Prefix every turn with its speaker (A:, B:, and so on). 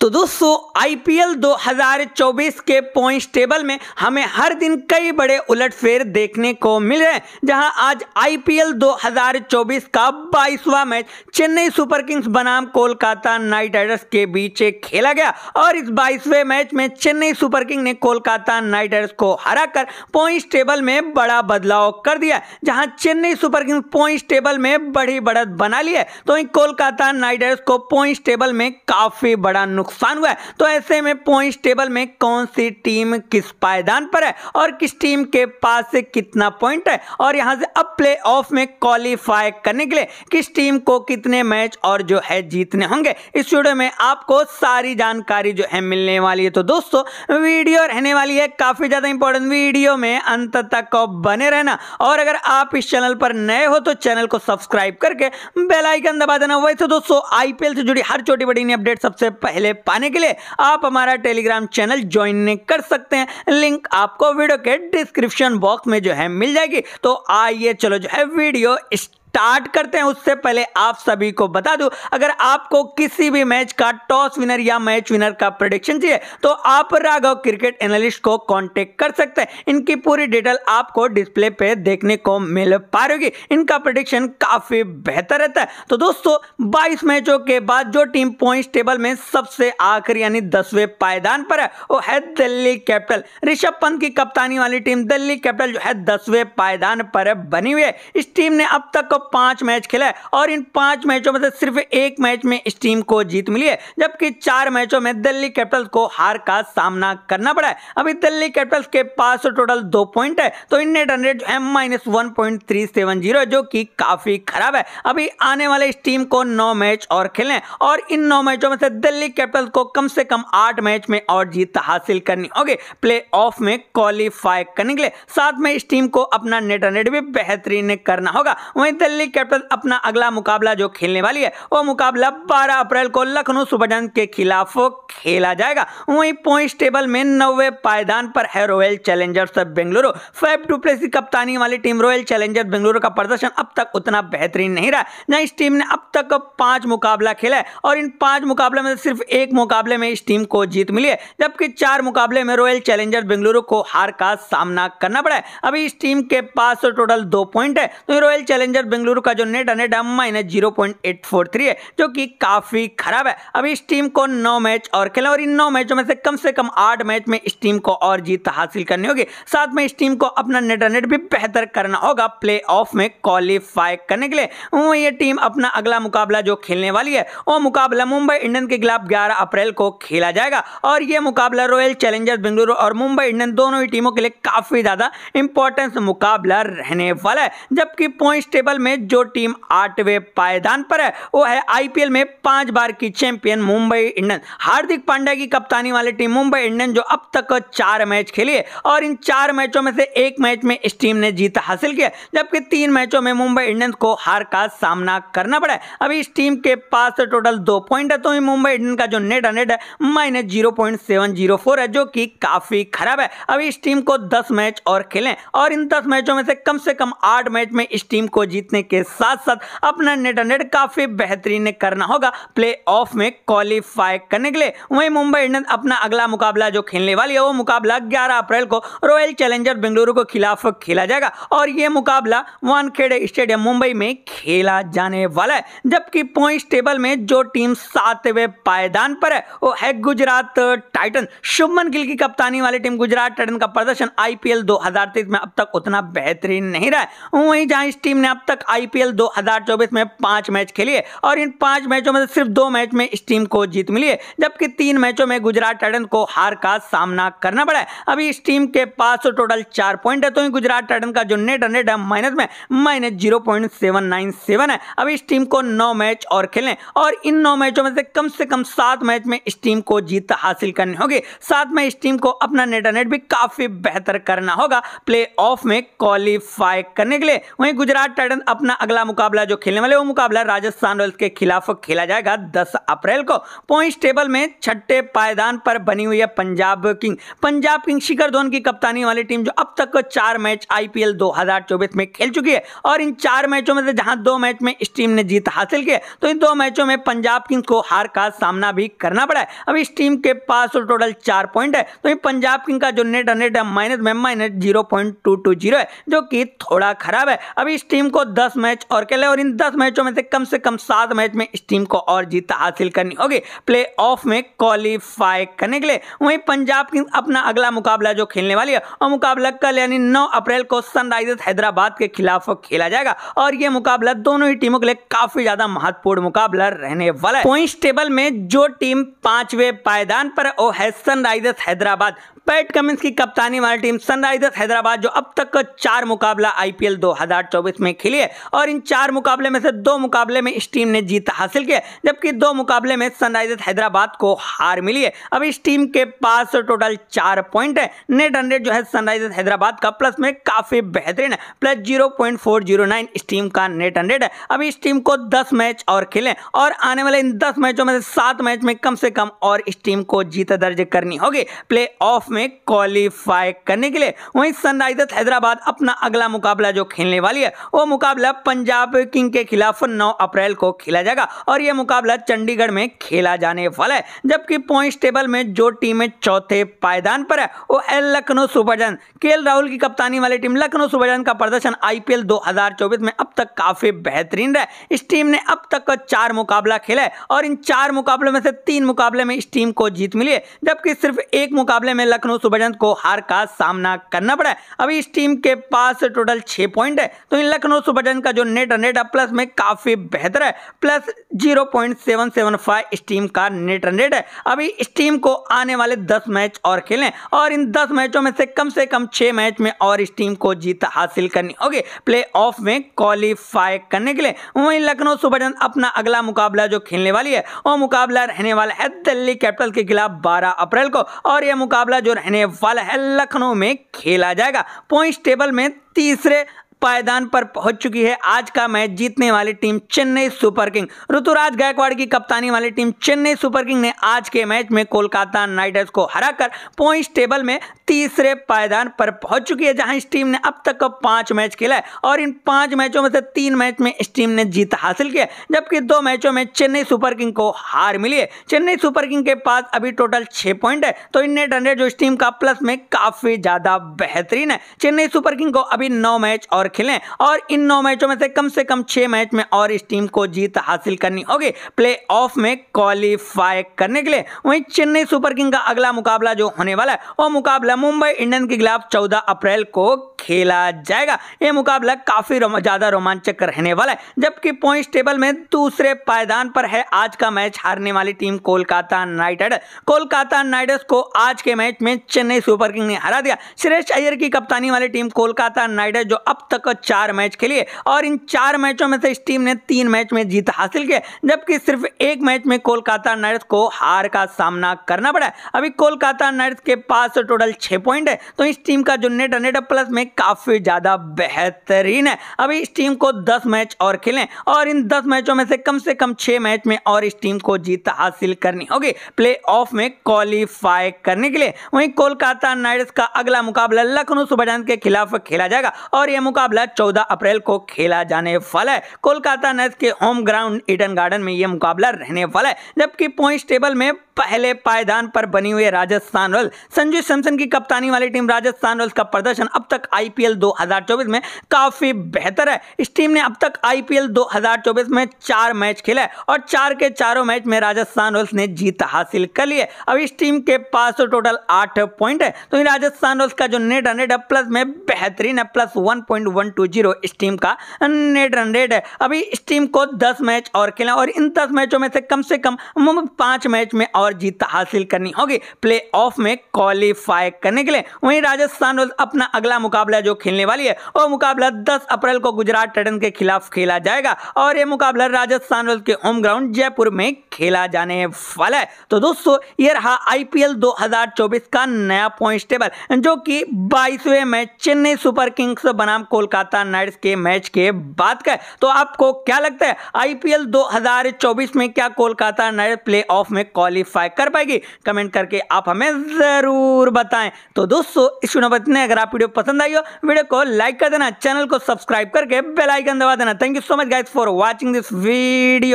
A: तो दोस्तों आईपीएल 2024 के पॉइंट्स टेबल में हमें हर दिन कई बड़े उलटफेर देखने को मिल रहे हैं जहां आज आईपीएल 2024 का बाईसवा मैच चेन्नई सुपर किंग्स बनाम कोलकाता नाइट राइडर्स के बीच खेला गया और इस बाईसवें मैच में चेन्नई सुपर किंग ने कोलकाता नाइट राइडर्स को हराकर पॉइंट्स टेबल में बड़ा बदलाव कर दिया जहाँ Chennai super kings points table में बड़ी बढ़त बना ली है तो वहीं कोलकाता नाइट राइडर्स को पॉइंट्स टेबल में काफी बड़ा नुकसान हुआ है तो ऐसे में पॉइंट टेबल में कौन सी टीम किस पायदान पर है और किस टीम के पास कितना पॉइंट है और यहाँ से अब प्ले ऑफ में क्वालिफाई करने के लिए किस टीम को कितने मैच और जो है जीतने होंगे इस वीडियो में आपको सारी जानकारी जो है मिलने वाली है तो दोस्तों वीडियो रहने वाली है काफ़ी ज़्यादा इंपॉर्टेंट वीडियो में अंत तक बने रहना और अगर आप इस चैनल पर नए हो तो चैनल को सब्सक्राइब करके बेलाइकन दबा देना वैसे दोस्तों आईपीएल से जुड़ी हर छोटी बड़ी अपडेट सबसे पहले पाने के लिए आप हमारा टेलीग्राम चैनल ज्वाइन नहीं कर सकते हैं लिंक आपको वीडियो के डिस्क्रिप्शन बॉक्स में जो है मिल जाएगी तो आइए चलो जो है वीडियो स्टार्ट करते हैं उससे पहले आप सभी को बता दूं अगर आपको किसी भी मैच का टॉस विनर या मैच विनर का प्रोडिक्शन चाहिए तो आप राघव क्रिकेट एनालिस्ट को कांटेक्ट कर सकते हैं इनकी पूरी डिटेल आपको डिस्प्ले पे देखने को मिल पा रही इनका प्रोडिक्शन काफी बेहतर रहता है तो दोस्तों बाईस मैचों के बाद जो टीम पॉइंट टेबल में सबसे आखिर यानी दसवें पायदान पर है वो है दिल्ली कैपिटल ऋषभ पंत की कप्तानी वाली टीम दिल्ली कैपिटल जो है दसवें पायदान पर बनी हुई है इस टीम ने अब तक पांच मैच खेला है और इन पांच मैचों में से सिर्फ एक मैच में इस टीम को जीत मिली है जबकि चार मैचों में दिल्ली कैपिटल्स को हार का सामना करना पड़ा है अभी दिल्ली कैपिटल्स के पास टोटल दो पॉइंट है तो इन नेट हंड्रेड एम minus one point three seven zero जो कि काफी खराब है अभी आने वाले इस टीम को नौ मैच और खेलने और इन नौ मैचों में से दिल्ली कैपिटल्स को कम से कम आठ मैच में और जीत हासिल करनी होगी प्ले ऑफ में क्वालिफाई करने के लिए साथ में इस टीम को अपना नेट हंड्रेड भी बेहतरीन करना होगा वहीं दिल्ली दिल्ली कैपिटल अपना अगला मुकाबला जो खेलने वाली है वो मुकाबला बारह अप्रैल को लखनऊ सुपर जंग के खिलाफ खेला जाएगा वहीं पॉइंट टेबल में नवे पायदान पर है royal challengers Bengaluru Faf du Plessis की कप्तानी वाली टीम रॉयल चैलेंजर्स बेंगलुरु का प्रदर्शन अब तक उतना बेहतरीन नहीं रहा जहां इस टीम ने अब तक पांच मुकाबला खेला है और इन पांच मुकाबले में सिर्फ एक मुकाबले में इस टीम को जीत मिली है जबकि चार मुकाबले में रॉयल चैलेंजर बेंगलुरु को हार का सामना करना पड़ा है अभी इस टीम के पास टोटल दो पॉइंट है तो रॉयल चैलेंजर बेंगलुरु का जो नेट हंड्रेड है minus zero point eight four three है जो कि काफ़ी खराब है अब इस टीम को नौ मैच और खेला और इन नौ मैचों में से कम से कम आठ मैच में इस टीम को और जीत हासिल करनी होगी साथ में इस टीम को अपना नेट हंड्रेड भी बेहतर करना होगा प्ले ऑफ में क्वालिफाई करने के लिए ये टीम अपना अगला मुकाबला जो खेलने वाली है वो मुकाबला मुंबई इंडियन के खिलाफ ग्यारह अप्रैल को खेला जाएगा और यह मुकाबला रॉयल चैलेंजर्स बेंगलुरु और मुंबई इंडियन दोनों ही टीमों के लिए काफ़ी ज़्यादा इंपॉर्टेंस मुकाबला रहने वाला है जबकि पॉइंट टेबल में जो टीम आठवें पायदान पर है वो है आईपीएल में पांच बार की चैंपियन मुंबई इंडियन हार्दिक पांड्या की कप्तानी वाली टीम मुंबई इंडियन जो अब तक चार मैच खेली है और इन चार मैचों में से एक मैच में इस टीम ने जीत हासिल किया जबकि तीन मैचों में मुंबई इंडियंस को हार का सामना करना पड़ा है अभी इस टीम के पास टोटल दो पॉइंट है तो मुंबई इंडियन का जो नेट हंड्रेड है minus zero point seven zero four है जो कि काफी खराब है अभी इस टीम को दस मैच और खेलें और इन दस मैचों में से कम से कम आठ मैच में इस टीम को जीतने जीतने के साथ साथ अपना नेट हंड्रेड काफ़ी बेहतरीन करना होगा प्ले ऑफ में क्वालिफाई करने के लिए वहीं मुंबई इंडियंस अपना अगला मुकाबला जो खेलने वाली है वो मुकाबला ग्यारह अप्रैल को रॉयल चैलेंजर बेंगलुरु के खिलाफ खेला जाएगा और ये मुकाबला वानखेड़े स्टेडियम मुंबई में खेला जाने वाला है जबकि पॉइंट टेबल में जो टीम सातवें पायदान पर है वो है गुजरात टाइटन शुभमन गिल की कप्तानी वाली टीम गुजरात टाइटन का प्रदर्शन आईपीएल 2023 में अब तक उतना बेहतरीन नहीं रहा है वहीं जहां इस टीम ने अब तक आईपीएल 2024 में पांच मैच खेलिए और इन पांच मैचों में सिर्फ दो मैच में इस टीम को जीत मिली है जबकि तीन मैचों में गुजरात टाइटन को हार का सामना करना पड़ा है अभी इस टीम के पास तो टोटल चार पॉइंट है तो गुजरात टाइटन का जो नेट हंड्रेड है माइनस में minus zero point seven nine seven है अभी इस टीम को नौ मैच और खेलने और इन नौ मैचों में से कम से कम सात मैच में इस टीम को जीत हासिल करनी होगी साथ में इस टीम को अपना नेट नेट भी काफी बेहतर करना होगा प्ले में क्वालिफाई करने के लिए वहीं गुजरात टाइटन अब अपना अगला मुकाबला जो खेलने वाले वो मुकाबला राजस्थान रॉयल्स के खिलाफ खेला जाएगा 10 अप्रैल को पॉइंट टेबल में छठे पायदान पर बनी हुई है पंजाब किंग पंजाब किंग शिखर धोन की कप्तानी वाली टीम जो अब तक चार मैच आईपीएल 2024 में खेल चुकी है और इन चार मैचों में से जहां दो मैच में इस टीम ने जीत हासिल की तो इन दो मैचों में पंजाब किंग को हार का सामना भी करना पड़ा है अब इस टीम के पास टोटल चार पॉइंट है तो पंजाब किंग का जो नेट हंड्रेड है माइनस में माइनस जीरो जीरो है जो कि थोड़ा खराब है अब इस टीम को दस दस मैच और खेले और इन दस मैचों में से कम से कम सात मैच में इस टीम को और जीत हासिल करनी होगी प्ले ऑफ में क्वालिफाई करने के लिए वहीं पंजाब की अपना अगला मुकाबला जो खेलने वाली है और मुकाबला कल यानी नौ अप्रैल को सनराइजर्स हैदराबाद के खिलाफ खेला जाएगा और यह मुकाबला दोनों ही टीमों के लिए काफी ज्यादा महत्वपूर्ण मुकाबला रहने वाला है पॉइंट टेबल में जो टीम पांचवे पायदान पर है सनराइजर्स हैदराबाद पैट कमिंस की कप्तानी वाली टीम सनराइजर्स हैदराबाद जो अब तक चार मुकाबला आईपीएल 2024 में खेली है और इन चार मुकाबले में से दो मुकाबले में इस टीम ने जीत हासिल की है जबकि दो मुकाबले में सनराइजर्स हैदराबाद को हार मिली है अब इस टीम के पास टोटल चार पॉइंट है नेट हंड्रेड जो है सनराइजर्स हैदराबाद का प्लस में काफी बेहतरीन है plus zero point four zero nine इस टीम का नेट हंड्रेड है अब इस टीम को दस मैच और खेले और आने वाले इन दस मैचों में से सात मैच में कम से कम और इस टीम को जीत दर्ज करनी होगी प्ले ऑफ में क्वालिफाई करने के लिए वहीं सनराइजर्स हैदराबाद अपना अगला मुकाबला जो खेलने वाली है वो मुकाबला पंजाब किंग के खिलाफ 9 अप्रैल को खेला जाएगा और ये मुकाबला चंडीगढ़ में खेला जाने वाला है जबकि पॉइंट टेबल में जो टीमें चौथे पायदान पर है वो एल लखनऊ सुपरजन के राहुल की कप्तानी वाली टीम लखनऊ सुपरजन का प्रदर्शन आईपीएल 2024 में अब तक काफी बेहतरीन रहा है इस टीम ने अब तक चार मुकाबला खेला है और इन चार मुकाबलों में से तीन मुकाबले में इस टीम को जीत मिली है जबकि सिर्फ एक मुकाबले में लखनऊ लखनऊ सुपरजंस को हार का सामना करना पड़ा है अभी इस टीम के पास टोटल छः पॉइंट है तो इन लखनऊ सुपरजंस का जो नेट रन रेट है प्लस में काफ़ी बेहतर है plus zero point seven seven five इस टीम का नेट रन रेट है अभी इस टीम को आने वाले दस मैच और खेलें और इन दस मैचों में से कम से कम छः मैच में और इस टीम को जीत हासिल करनी होगी प्ले ऑफ में क्वालिफाई करने के लिए वहीं लखनऊ सुपरजन अपना अगला मुकाबला जो खेलने वाली है वो मुकाबला रहने वाला है दिल्ली कैपिटल के खिलाफ 12 अप्रैल को और यह मुकाबला जो रहने वाला है लखनऊ में खेला जाएगा पॉइंट टेबल में तीसरे पायदान पर पहुंच चुकी है आज का मैच जीतने वाली team Chennai Super King Ruturaj Gaikwad की कप्तानी वाली टीम चेन्नई सुपर किंग ने आज के मैच में कोलकाता नाइट को हराकर पॉइंट्स टेबल में तीसरे पायदान पर पहुंच चुकी है जहां इस टीम ने अब तक पांच मैच खेला है और इन पांच मैचों में से तीन मैच में इस टीम ने जीत हासिल किया जबकि दो मैचों में चेन्नई सुपर किंग को हार मिली है चेन्नई सुपर किंग के पास अभी टोटल छह पॉइंट है तो इन नेट जो इस टीम का प्लस में काफ़ी ज़्यादा बेहतरीन है चेन्नई सुपर किंग को अभी नौ मैच और ओवर खेलें और इन नौ मैचों में से कम से कम छः मैच में और इस टीम को जीत हासिल करनी होगी प्ले ऑफ में क्वालिफाई करने के लिए वहीं चेन्नई सुपर किंग का अगला मुकाबला जो होने वाला है वो मुकाबला मुंबई इंडियन के खिलाफ चौदह अप्रैल को खेला जाएगा ये मुकाबला काफ़ी रोम, ज़्यादा रोमांचक रहने वाला है जबकि पॉइंट टेबल में दूसरे पायदान पर है आज का मैच हारने वाली team Kolkata Knight Rider Kolkata night Riders को आज के मैच में चेन्नई सुपर किंग ने हरा दिया श्रेष्ठ अय्यर की कप्तानी वाली टीम कोलकाता नाइट राइडर जो अब तक तक चार मैच खेली और इन चार मैचों में से इस टीम ने तीन मैच में जीत हासिल की जबकि सिर्फ एक मैच में कोलकाता नाइट्स को हार का सामना करना पड़ा अभी कोलकाता नाइट्स के पास टोटल छह पॉइंट है तो इस टीम का जो नेट नेट प्लस में काफ़ी ज़्यादा बेहतरीन है अभी इस टीम को दस मैच और खेलें और इन दस मैचों में से कम से कम छह मैच में और इस टीम को जीत हासिल करनी होगी प्ले ऑफ में क्वालिफाई करने के लिए वहीं कोलकाता नाइट्स का अगला मुकाबला लखनऊ सुपर के खिलाफ खेला जाएगा और यह मुकाबला मुकाबला 14 अप्रैल को खेला जाने वाला है कोलकाता नाइट्स के होम ग्राउंड ईडन गार्डन में यह मुकाबला रहने वाला है जबकि पॉइंट टेबल में पहले पायदान पर बनी हुई राजस्थान रॉयल्स संजू सैमसन की कप्तानी वाली टीम राजस्थान रॉयल्स का प्रदर्शन अब तक आईपीएल 2024 में काफी बेहतर है इस टीम ने अब तक आईपीएल 2024 में चार मैच खेले और चार के चारों मैच में राजस्थान रॉयल्स ने जीत हासिल कर ली है अब इस टीम के पास तो टोटल आठ पॉइंट है तो राजस्थान रॉयल्स का जो नेट रन है प्लस में बेहतरीन है plus one point one two zero इस का नेट रन रेट है अभी स्टीम को दस मैच और खेले और इन दस मैचों में से कम से कम पांच मैच में और जीत हासिल करनी होगी प्ले ऑफ में क्वालिफाई करने के लिए वहीं राजस्थान रॉयल्स अपना अगला मुकाबला जो खेलने वाली है वो मुकाबला दस अप्रैल को गुजरात टाइटन के खिलाफ खेला जाएगा और ये मुकाबला राजस्थान रॉयल्स के होम ग्राउंड जयपुर में खेला जाने वाला है तो दोस्तों ये रहा आईपीएल 2024 का नया पॉइंट टेबल जो कि बाईसवें मैच चेन्नई सुपर किंग्स बनाम कोलकाता कोलकाता नाइट्स के मैच के बाद का तो आपको क्या लगता है आईपीएल 2024 में क्या कोलकाता नाइट प्ले ऑफ में क्वालिफाई कर पाएगी कमेंट करके आप हमें ज़रूर बताएं तो दोस्तों इस वीडियो इतने अगर आप वीडियो पसंद आई हो वीडियो को लाइक कर देना चैनल को सब्सक्राइब करके बेलाइकन दबा देना thank you so much guys for watching this video